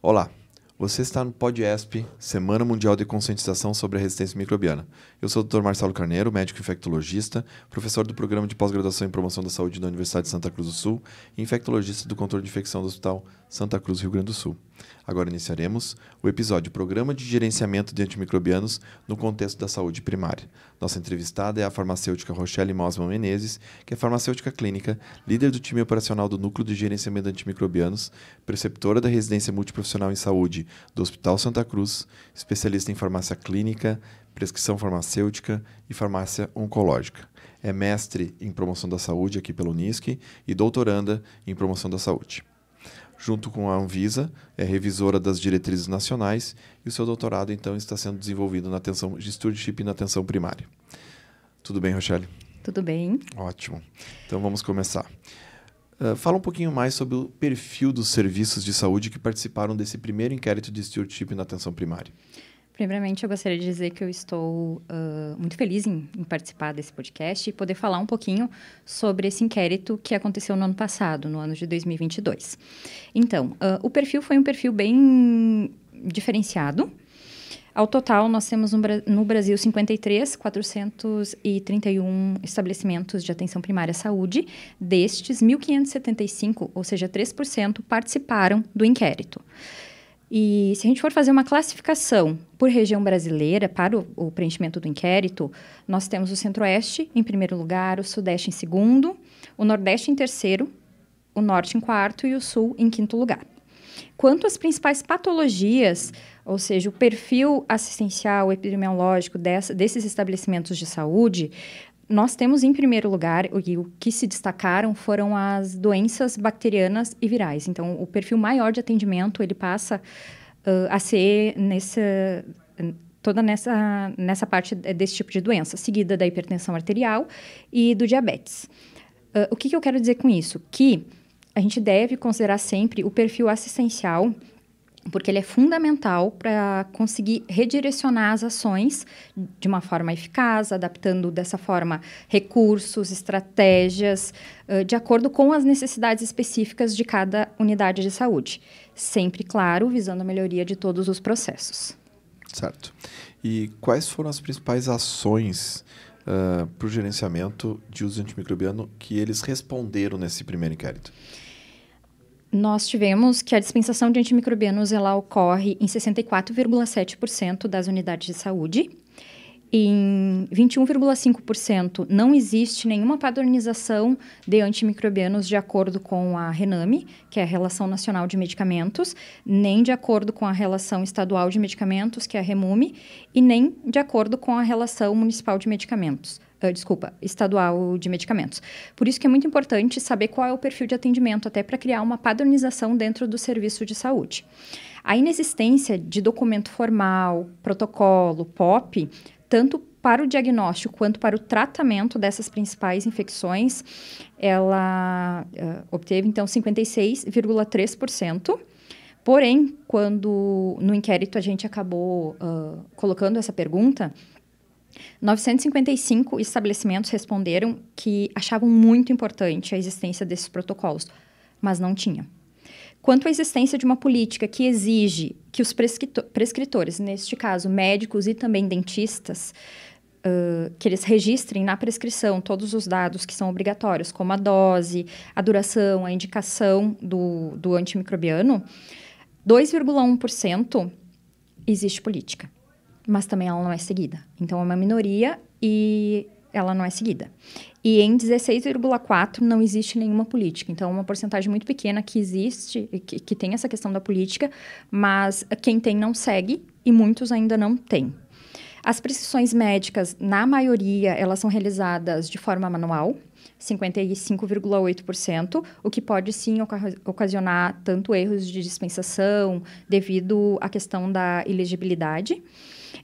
Olá, você está no PodESP, Semana Mundial de Conscientização sobre a Resistência Microbiana. Eu sou o Dr. Marcelo Carneiro, médico infectologista, professor do Programa de Pós-Graduação em Promoção da Saúde da Universidade de Santa Cruz do Sul e infectologista do Controle de Infecção do Hospital Santa Cruz, Rio Grande do Sul. Agora iniciaremos o episódio Programa de Gerenciamento de Antimicrobianos no Contexto da Saúde Primária. Nossa entrevistada é a farmacêutica Rochelle Mosman Menezes, que é farmacêutica clínica, líder do time operacional do Núcleo de Gerenciamento de Antimicrobianos, preceptora da residência multiprofissional em saúde do Hospital Santa Cruz, especialista em farmácia clínica, prescrição farmacêutica e farmácia oncológica. É mestre em promoção da saúde aqui pelo Unisc e doutoranda em promoção da saúde junto com a Anvisa, é revisora das diretrizes nacionais, e o seu doutorado, então, está sendo desenvolvido na atenção de stewardship e na atenção primária. Tudo bem, Rochelle? Tudo bem. Ótimo. Então, vamos começar. Uh, fala um pouquinho mais sobre o perfil dos serviços de saúde que participaram desse primeiro inquérito de stewardship na atenção primária. Primeiramente, eu gostaria de dizer que eu estou uh, muito feliz em, em, participar desse podcast e poder falar um pouquinho sobre esse inquérito que aconteceu no ano passado, no ano de 2022. Então, uh, o perfil foi um perfil bem diferenciado. Ao total, nós temos um, no Brasil 53.431 estabelecimentos de atenção primária à saúde. Destes, 1.575, ou seja, 3%, participaram do inquérito. E se a gente for fazer uma classificação por região brasileira para o, o preenchimento do inquérito, nós temos o Centro-Oeste em primeiro lugar, o Sudeste em segundo, o Nordeste em terceiro, o Norte em quarto e o Sul em quinto lugar. Quanto às principais patologias, ou seja, o perfil assistencial epidemiológico dessa, desses estabelecimentos de saúde, nós temos em primeiro lugar, o, o que se destacaram foram as doenças bacterianas e virais. Então, o perfil maior de atendimento, ele passa uh, a ser nessa toda nessa nessa parte desse tipo de doença, seguida da hipertensão arterial e do diabetes. Uh, o que, que eu quero dizer com isso? Que a gente deve considerar sempre o perfil assistencial porque ele é fundamental para conseguir redirecionar as ações de uma forma eficaz, adaptando dessa forma recursos, estratégias, de acordo com as necessidades específicas de cada unidade de saúde. Sempre, claro, visando a melhoria de todos os processos. Certo. E quais foram as principais ações uh, para o gerenciamento de uso antimicrobiano que eles responderam nesse primeiro inquérito? Nós tivemos que a dispensação de antimicrobianos ela ocorre em 64,7% das unidades de saúde. Em 21,5% não existe nenhuma padronização de antimicrobianos de acordo com a RENAME, que é a Relação Nacional de Medicamentos, nem de acordo com a Relação Estadual de Medicamentos, que é a REMUME, e nem de acordo com a Relação Municipal de Medicamentos. Ah, desculpa, estadual de medicamentos. Por isso que é muito importante saber qual é o perfil de atendimento, até para criar uma padronização dentro do serviço de saúde. A inexistência de documento formal, protocolo, POP, tanto para o diagnóstico quanto para o tratamento dessas principais infecções, ela uh, obteve então 56,3%. Porém, quando no inquérito a gente acabou uh, colocando essa pergunta, 955 estabelecimentos responderam que achavam muito importante a existência desses protocolos, mas não tinha. Quanto à existência de uma política que exige que os prescritor prescritores, neste caso médicos e também dentistas, Uh, que eles registrem na prescrição todos os dados que são obrigatórios, como a dose, a duração, a indicação do, do antimicrobiano, 2,1% existe política mas também ela não é seguida. Então é uma minoria e ela não é seguida. E em 16,4 não existe nenhuma política. Então, é uma porcentagem muito pequena que existe, que, que tem essa questão da política, mas quem tem não segue e muitos ainda não têm. As prescrições médicas, na maioria, elas são realizadas de forma manual, 55,8%, o que pode sim ocasionar tanto erros de dispensação devido à questão da elegibilidade.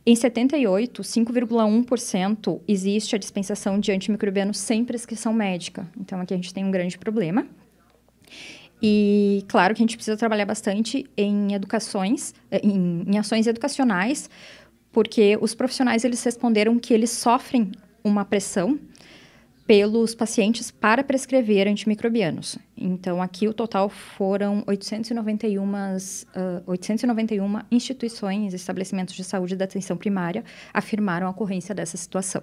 Em 78, 5,1% existe a dispensação de antimicrobianos sem prescrição médica. Então, aqui a gente tem um grande problema. E claro que a gente precisa trabalhar bastante em educações, eh, em, em ações educacionais, porque os profissionais eles responderam que eles sofrem uma pressão pelos pacientes para prescrever antimicrobianos. Então, aqui o total foram 891, uh, 891 instituições, estabelecimentos de saúde da atenção primária afirmaram a ocorrência dessa situação.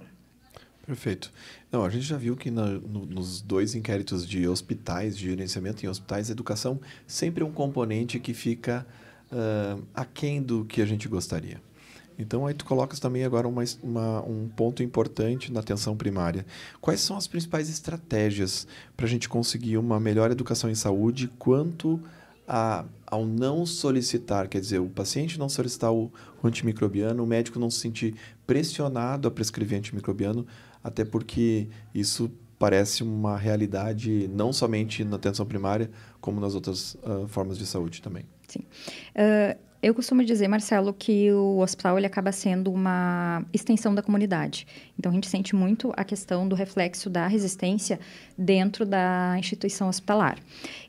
Perfeito. Não, a gente já viu que na, no, nos dois inquéritos de hospitais, de gerenciamento em hospitais, educação sempre é um componente que fica uh, aquém do que a gente gostaria. Então, aí tu colocas também agora uma, uma, um ponto importante na atenção primária. Quais são as principais estratégias para a gente conseguir uma melhor educação em saúde quanto a, ao não solicitar, quer dizer, o paciente não solicitar o, antimicrobiano, o médico não se sentir pressionado a prescrever antimicrobiano, até porque isso parece uma realidade não somente na atenção primária, como nas outras uh, formas de saúde também. Sim. Uh, ah, eu costumo dizer, Marcelo, que o hospital ele acaba sendo uma extensão da comunidade. Então a gente sente muito a questão do reflexo da resistência dentro da instituição hospitalar.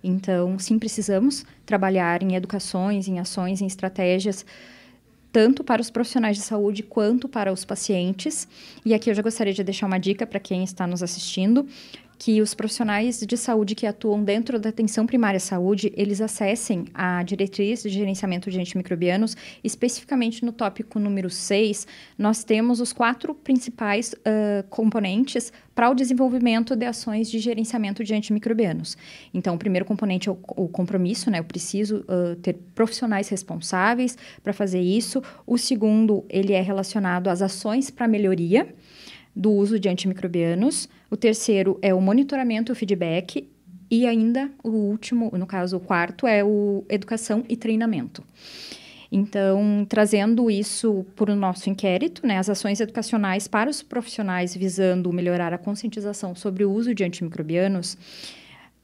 Então, sim, precisamos trabalhar em educações, em ações, em estratégias tanto para os profissionais de saúde quanto para os pacientes. E aqui eu já gostaria de deixar uma dica para quem está nos assistindo que os profissionais de saúde que atuam dentro da atenção primária à saúde, eles acessem a diretriz de gerenciamento de agentes microbianos, especificamente no tópico número 6, nós temos os quatro principais uh, componentes para o desenvolvimento de ações de gerenciamento de antimicrobianos. Então, o primeiro componente é o, o compromisso, né? Eu preciso uh, ter profissionais responsáveis para fazer isso. O segundo, ele é relacionado às ações para melhoria do uso de antimicrobianos. O terceiro é o monitoramento e o feedback. E ainda o último, no caso, o quarto, é o educação e treinamento. Então, trazendo isso para o nosso inquérito, né, as ações educacionais para os profissionais visando melhorar a conscientização sobre o uso de antimicrobianos,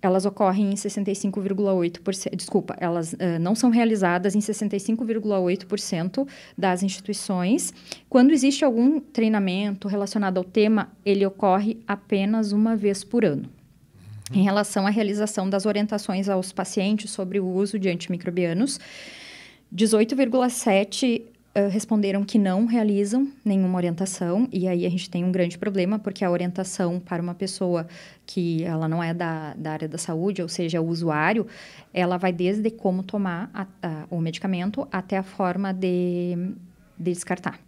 elas ocorrem em 65,8%. Desculpa, elas uh, não são realizadas em 65,8% das instituições. Quando existe algum treinamento relacionado ao tema, ele ocorre apenas uma vez por ano. Uhum. Em relação à realização das orientações aos pacientes sobre o uso de antimicrobianos, 18,7% responderam que não realizam nenhuma orientação, e aí a gente tem um grande problema, porque a orientação para uma pessoa que ela não é da, da área da saúde, ou seja, é o usuário, ela vai desde como tomar a, a, o medicamento até a forma de, de descartar.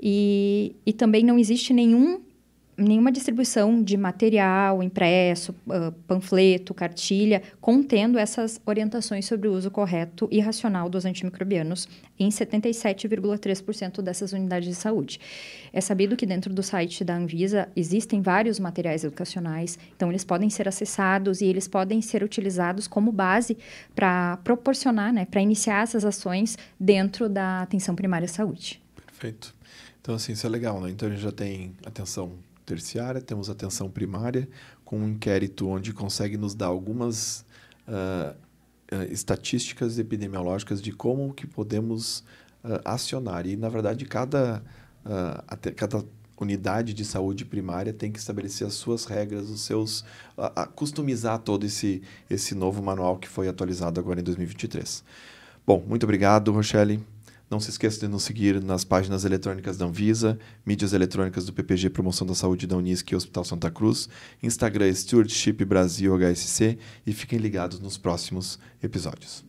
E, e também não existe nenhum nenhuma distribuição de material impresso, uh, panfleto, cartilha, contendo essas orientações sobre o uso correto e racional dos antimicrobianos em 77,3% dessas unidades de saúde. É sabido que dentro do site da Anvisa existem vários materiais educacionais, então eles podem ser acessados e eles podem ser utilizados como base para proporcionar, né, para iniciar essas ações dentro da atenção primária à saúde. Perfeito. Então, assim, isso é legal, né? Então, a gente já tem atenção terciária, temos atenção primária, com um inquérito onde consegue nos dar algumas uh, uh, estatísticas epidemiológicas de como que podemos uh, acionar. E, na verdade, cada, cada unidade de saúde primária tem que estabelecer as suas regras, os seus a, customizar todo esse esse novo manual que foi atualizado agora em 2023. Bom, muito obrigado, Rochelle. Não se esqueça de nos seguir nas páginas eletrônicas da Anvisa, mídias eletrônicas do PPG Promoção da Saúde da Unisc e Hospital Santa Cruz, Instagram Stewardship Brasil HSC e fiquem ligados nos próximos episódios.